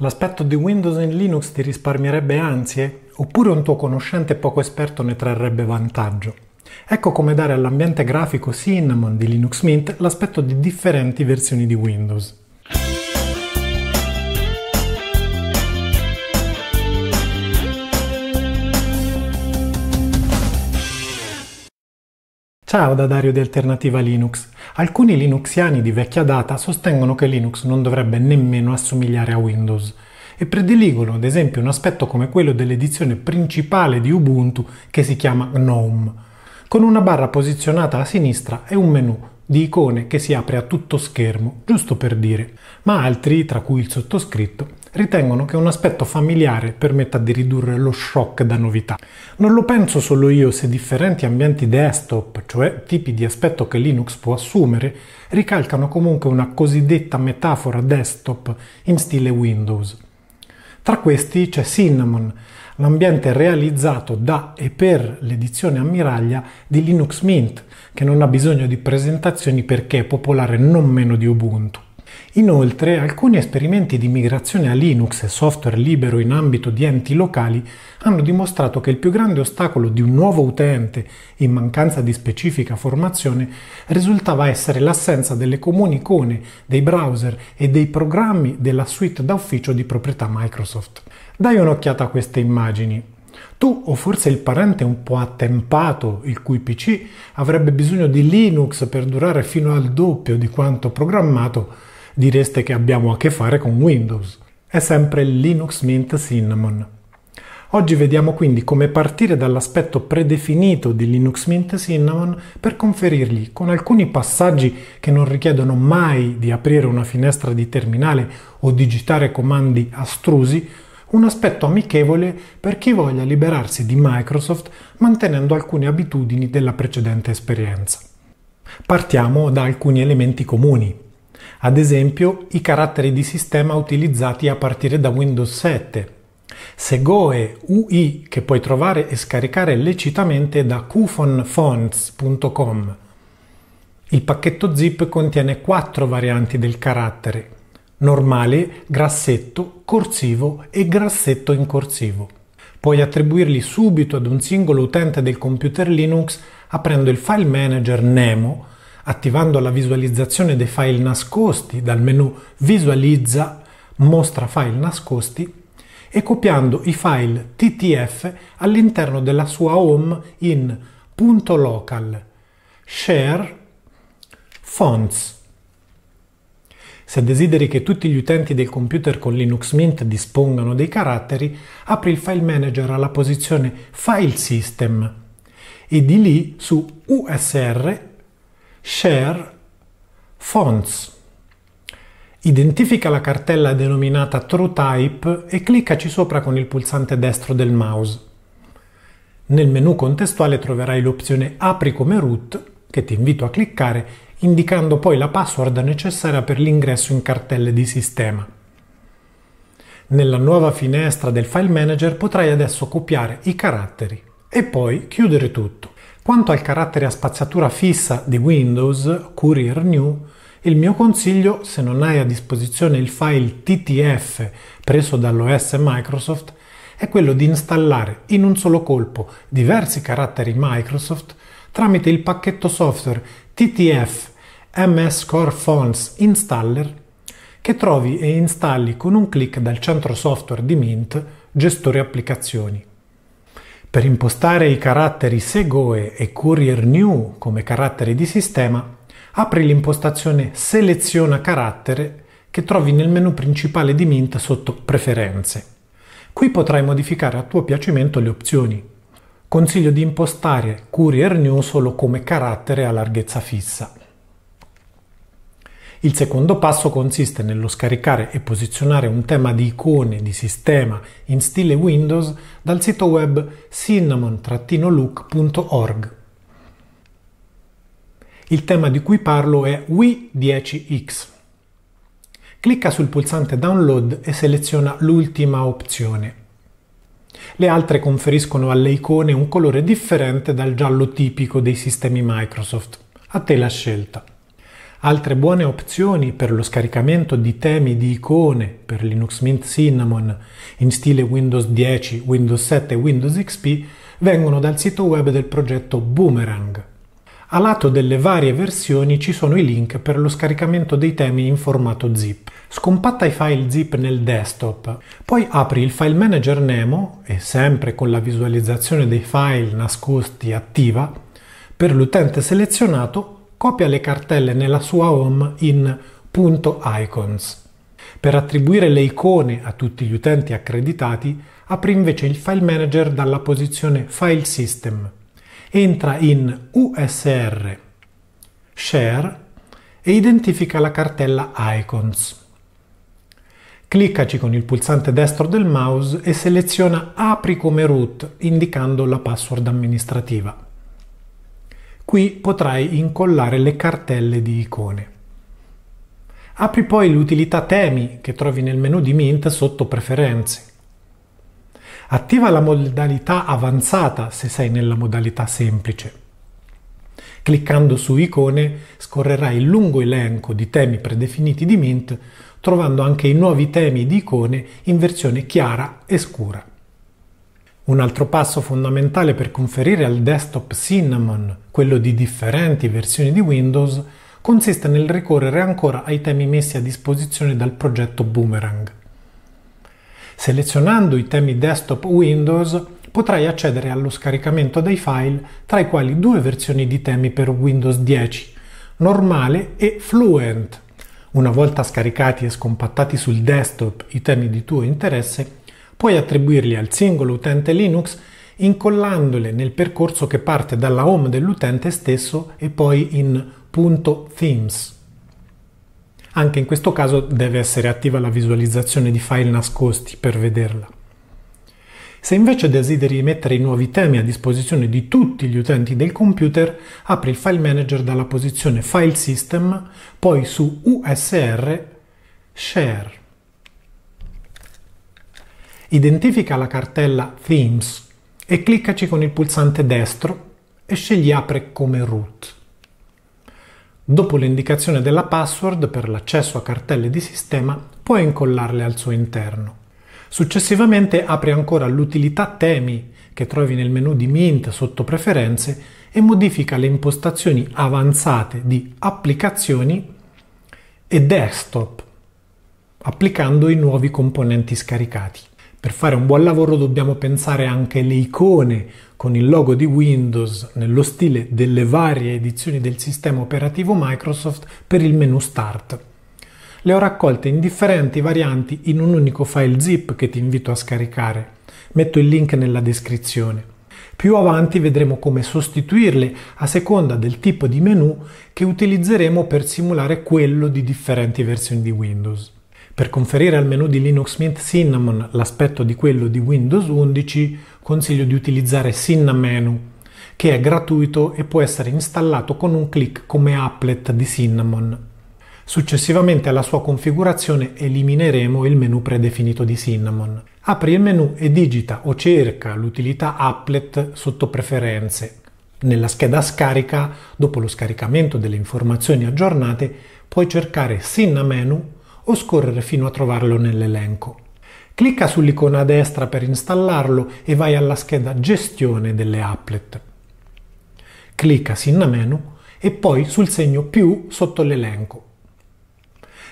L'aspetto di Windows in Linux ti risparmierebbe ansie? Oppure un tuo conoscente poco esperto ne trarrebbe vantaggio? Ecco come dare all'ambiente grafico Cinnamon di Linux Mint l'aspetto di differenti versioni di Windows. Ciao da Dario di Alternativa Linux. Alcuni linuxiani di vecchia data sostengono che Linux non dovrebbe nemmeno assomigliare a Windows e prediligono ad esempio un aspetto come quello dell'edizione principale di Ubuntu che si chiama GNOME, con una barra posizionata a sinistra e un menu di icone che si apre a tutto schermo, giusto per dire, ma altri, tra cui il sottoscritto, ritengono che un aspetto familiare permetta di ridurre lo shock da novità. Non lo penso solo io se differenti ambienti desktop, cioè tipi di aspetto che Linux può assumere, ricalcano comunque una cosiddetta metafora desktop in stile Windows. Tra questi c'è Cinnamon, l'ambiente realizzato da e per l'edizione ammiraglia di Linux Mint, che non ha bisogno di presentazioni perché è popolare non meno di Ubuntu. Inoltre, alcuni esperimenti di migrazione a Linux e software libero in ambito di enti locali hanno dimostrato che il più grande ostacolo di un nuovo utente in mancanza di specifica formazione risultava essere l'assenza delle comuni icone, dei browser e dei programmi della suite d'ufficio di proprietà Microsoft. Dai un'occhiata a queste immagini. Tu o forse il parente un po' attempato, il cui PC avrebbe bisogno di Linux per durare fino al doppio di quanto programmato, direste che abbiamo a che fare con Windows. È sempre Linux Mint Cinnamon. Oggi vediamo quindi come partire dall'aspetto predefinito di Linux Mint Cinnamon per conferirgli con alcuni passaggi che non richiedono mai di aprire una finestra di terminale o digitare comandi astrusi un aspetto amichevole per chi voglia liberarsi di Microsoft mantenendo alcune abitudini della precedente esperienza. Partiamo da alcuni elementi comuni ad esempio i caratteri di sistema utilizzati a partire da Windows 7. Segoe UI che puoi trovare e scaricare lecitamente da cufonfonts.com. Il pacchetto zip contiene quattro varianti del carattere: normale, grassetto, corsivo e grassetto in corsivo. Puoi attribuirli subito ad un singolo utente del computer Linux aprendo il file manager Nemo attivando la visualizzazione dei file nascosti dal menu Visualizza, Mostra file nascosti e copiando i file TTF all'interno della sua home in punto .local, share, fonts. Se desideri che tutti gli utenti del computer con Linux Mint dispongano dei caratteri, apri il file manager alla posizione File System e di lì su USR Share Fonts. Identifica la cartella denominata TrueType e cliccaci sopra con il pulsante destro del mouse. Nel menu contestuale troverai l'opzione Apri come root, che ti invito a cliccare, indicando poi la password necessaria per l'ingresso in cartelle di sistema. Nella nuova finestra del File Manager potrai adesso copiare i caratteri e poi chiudere tutto. Quanto al carattere a spazzatura fissa di Windows, Courier New, il mio consiglio, se non hai a disposizione il file TTF preso dall'OS Microsoft, è quello di installare in un solo colpo diversi caratteri Microsoft tramite il pacchetto software TTF MS Core Fonts Installer che trovi e installi con un clic dal centro software di Mint, gestore applicazioni. Per impostare i caratteri Segoe e Courier New come caratteri di sistema, apri l'impostazione Seleziona carattere che trovi nel menu principale di Mint sotto Preferenze. Qui potrai modificare a tuo piacimento le opzioni. Consiglio di impostare Courier New solo come carattere a larghezza fissa. Il secondo passo consiste nello scaricare e posizionare un tema di icone di sistema in stile Windows dal sito web cinnamon-look.org. Il tema di cui parlo è Wii10X. Clicca sul pulsante Download e seleziona l'ultima opzione. Le altre conferiscono alle icone un colore differente dal giallo tipico dei sistemi Microsoft. A te la scelta. Altre buone opzioni per lo scaricamento di temi di icone per Linux Mint Cinnamon in stile Windows 10, Windows 7 e Windows XP vengono dal sito web del progetto Boomerang. A lato delle varie versioni ci sono i link per lo scaricamento dei temi in formato zip. Scompatta i file zip nel desktop, poi apri il file manager Nemo e sempre con la visualizzazione dei file nascosti attiva, per l'utente selezionato copia le cartelle nella sua home in .icons. Per attribuire le icone a tutti gli utenti accreditati, apri invece il file manager dalla posizione File System. Entra in USR Share e identifica la cartella Icons. Cliccaci con il pulsante destro del mouse e seleziona Apri come root indicando la password amministrativa. Qui potrai incollare le cartelle di icone. Apri poi l'utilità temi che trovi nel menu di Mint sotto preferenze. Attiva la modalità avanzata se sei nella modalità semplice. Cliccando su icone scorrerai il lungo elenco di temi predefiniti di Mint, trovando anche i nuovi temi di icone in versione chiara e scura. Un altro passo fondamentale per conferire al desktop Cinnamon, quello di differenti versioni di Windows, consiste nel ricorrere ancora ai temi messi a disposizione dal progetto Boomerang. Selezionando i temi desktop Windows potrai accedere allo scaricamento dei file, tra i quali due versioni di temi per Windows 10, normale e Fluent. Una volta scaricati e scompattati sul desktop i temi di tuo interesse, puoi attribuirli al singolo utente Linux incollandole nel percorso che parte dalla home dell'utente stesso e poi in punto themes. Anche in questo caso deve essere attiva la visualizzazione di file nascosti per vederla. Se invece desideri mettere i nuovi temi a disposizione di tutti gli utenti del computer, apri il file manager dalla posizione File System, poi su USR Share. Identifica la cartella Themes e cliccaci con il pulsante destro e scegli Apre come root. Dopo l'indicazione della password per l'accesso a cartelle di sistema, puoi incollarle al suo interno. Successivamente apri ancora l'utilità temi che trovi nel menu di Mint sotto preferenze e modifica le impostazioni avanzate di applicazioni e desktop applicando i nuovi componenti scaricati. Per fare un buon lavoro dobbiamo pensare anche alle icone con il logo di Windows nello stile delle varie edizioni del sistema operativo Microsoft per il menu Start. Le ho raccolte in differenti varianti in un unico file zip che ti invito a scaricare. Metto il link nella descrizione. Più avanti vedremo come sostituirle a seconda del tipo di menu che utilizzeremo per simulare quello di differenti versioni di Windows. Per conferire al menu di Linux Mint Cinnamon l'aspetto di quello di Windows 11, consiglio di utilizzare Cinnamenu, che è gratuito e può essere installato con un clic come applet di Cinnamon. Successivamente alla sua configurazione elimineremo il menu predefinito di Cinnamon. Apri il menu e digita o cerca l'utilità applet sotto preferenze. Nella scheda scarica, dopo lo scaricamento delle informazioni aggiornate, puoi cercare Cinnamenu o scorrere fino a trovarlo nell'elenco. Clicca sull'icona a destra per installarlo e vai alla scheda Gestione delle applet. Clicca Sinna Menu e poi sul segno più sotto l'elenco.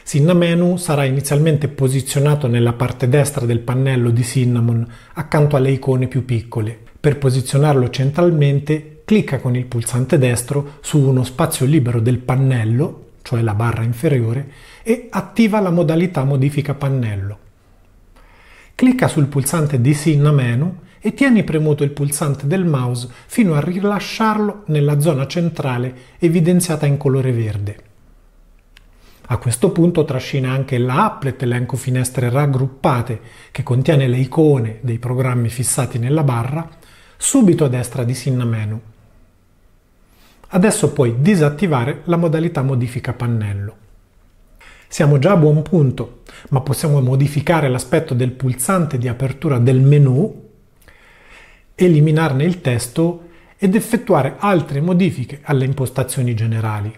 Sinna Menu sarà inizialmente posizionato nella parte destra del pannello di Cinnamon accanto alle icone più piccole. Per posizionarlo centralmente clicca con il pulsante destro su uno spazio libero del pannello cioè la barra inferiore, e attiva la modalità modifica pannello. Clicca sul pulsante di sì in menu e tieni premuto il pulsante del mouse fino a rilasciarlo nella zona centrale evidenziata in colore verde. A questo punto trascina anche la applet elenco finestre raggruppate che contiene le icone dei programmi fissati nella barra subito a destra di Sinna Menu Adesso puoi disattivare la modalità modifica pannello. Siamo già a buon punto, ma possiamo modificare l'aspetto del pulsante di apertura del menu, eliminarne il testo ed effettuare altre modifiche alle impostazioni generali.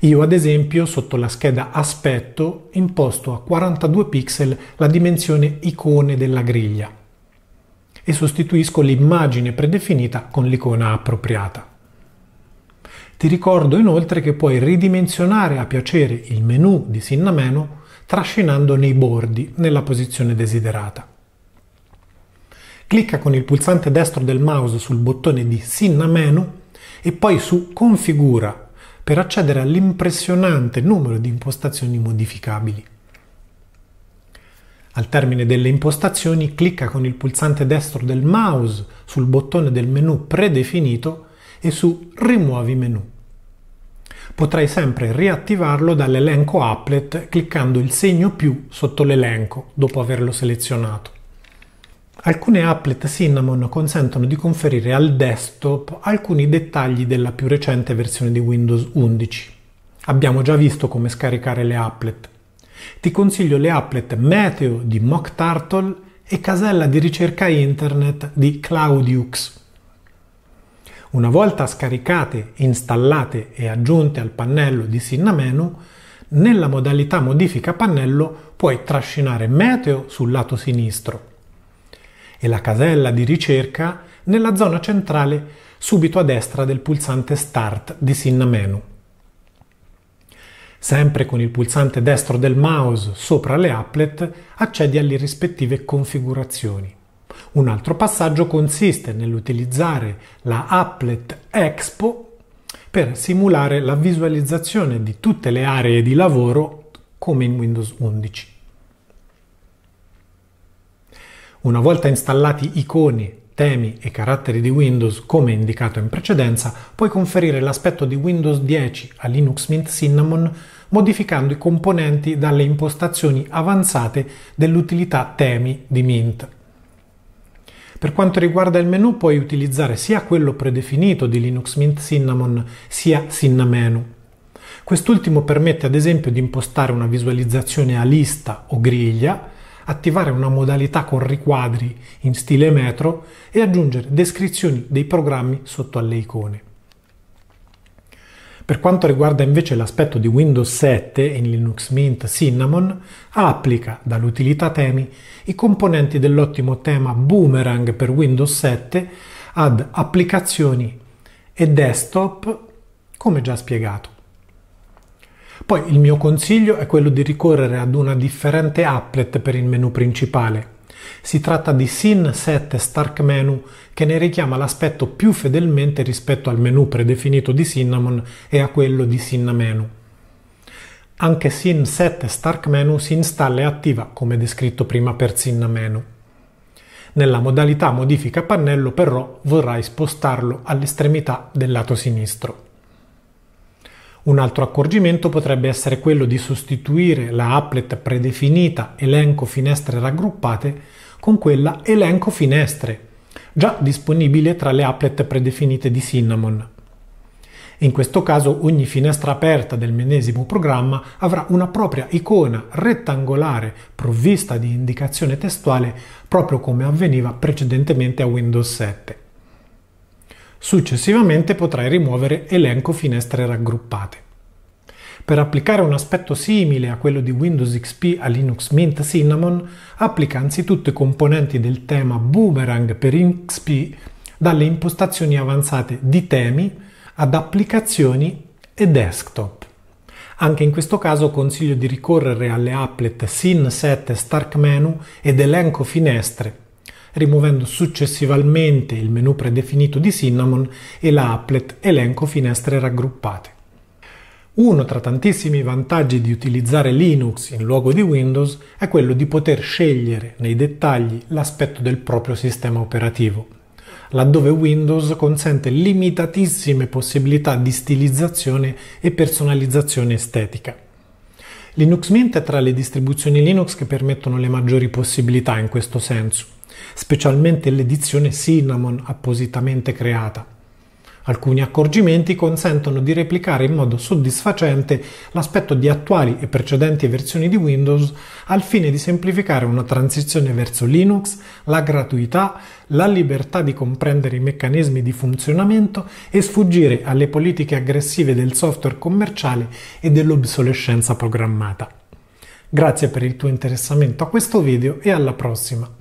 Io ad esempio sotto la scheda aspetto imposto a 42 pixel la dimensione icone della griglia e sostituisco l'immagine predefinita con l'icona appropriata. Ti ricordo inoltre che puoi ridimensionare a piacere il menu di Sinnameno trascinando nei bordi nella posizione desiderata. Clicca con il pulsante destro del mouse sul bottone di Sinna Menu e poi su Configura per accedere all'impressionante numero di impostazioni modificabili. Al termine delle impostazioni clicca con il pulsante destro del mouse sul bottone del menu predefinito e su Rimuovi menu. Potrai sempre riattivarlo dall'elenco applet cliccando il segno più sotto l'elenco dopo averlo selezionato. Alcune applet Cinnamon consentono di conferire al desktop alcuni dettagli della più recente versione di Windows 11. Abbiamo già visto come scaricare le applet. Ti consiglio le applet Meteo di Mock Turtle e casella di ricerca internet di Cloudux. Una volta scaricate, installate e aggiunte al pannello di Sinna Menu, nella modalità modifica pannello puoi trascinare Meteo sul lato sinistro e la casella di ricerca nella zona centrale subito a destra del pulsante Start di Sinna Menu. Sempre con il pulsante destro del mouse sopra le applet accedi alle rispettive configurazioni. Un altro passaggio consiste nell'utilizzare la Applet Expo per simulare la visualizzazione di tutte le aree di lavoro come in Windows 11. Una volta installati iconi, temi e caratteri di Windows come indicato in precedenza, puoi conferire l'aspetto di Windows 10 a Linux Mint Cinnamon modificando i componenti dalle impostazioni avanzate dell'utilità temi di Mint. Per quanto riguarda il menu puoi utilizzare sia quello predefinito di Linux Mint Cinnamon sia Cinnamenu. Quest'ultimo permette ad esempio di impostare una visualizzazione a lista o griglia, attivare una modalità con riquadri in stile metro e aggiungere descrizioni dei programmi sotto alle icone. Per quanto riguarda invece l'aspetto di Windows 7 in Linux Mint Cinnamon, applica dall'utilità temi i componenti dell'ottimo tema Boomerang per Windows 7 ad applicazioni e desktop come già spiegato. Poi il mio consiglio è quello di ricorrere ad una differente applet per il menu principale, si tratta di Sin 7 Stark Menu che ne richiama l'aspetto più fedelmente rispetto al menu predefinito di Cinnamon e a quello di Cinnamenu. Anche Sin 7 Stark Menu si installa e attiva come descritto prima per Cinnamenu. Nella modalità modifica pannello però vorrai spostarlo all'estremità del lato sinistro. Un altro accorgimento potrebbe essere quello di sostituire la applet predefinita elenco finestre raggruppate con quella elenco finestre, già disponibile tra le applet predefinite di Cinnamon. In questo caso ogni finestra aperta del medesimo programma avrà una propria icona rettangolare provvista di indicazione testuale proprio come avveniva precedentemente a Windows 7. Successivamente potrai rimuovere elenco finestre raggruppate. Per applicare un aspetto simile a quello di Windows XP a Linux Mint Cinnamon, applica anzitutto i componenti del tema Boomerang per XP dalle impostazioni avanzate di temi ad applicazioni e desktop. Anche in questo caso consiglio di ricorrere alle applet Set Stark Menu ed elenco finestre rimuovendo successivamente il menu predefinito di Cinnamon e la applet elenco finestre raggruppate. Uno tra tantissimi vantaggi di utilizzare Linux in luogo di Windows è quello di poter scegliere nei dettagli l'aspetto del proprio sistema operativo, laddove Windows consente limitatissime possibilità di stilizzazione e personalizzazione estetica. Linux Mint è tra le distribuzioni Linux che permettono le maggiori possibilità in questo senso, specialmente l'edizione Cinnamon appositamente creata. Alcuni accorgimenti consentono di replicare in modo soddisfacente l'aspetto di attuali e precedenti versioni di Windows al fine di semplificare una transizione verso Linux, la gratuità, la libertà di comprendere i meccanismi di funzionamento e sfuggire alle politiche aggressive del software commerciale e dell'obsolescenza programmata. Grazie per il tuo interessamento a questo video e alla prossima!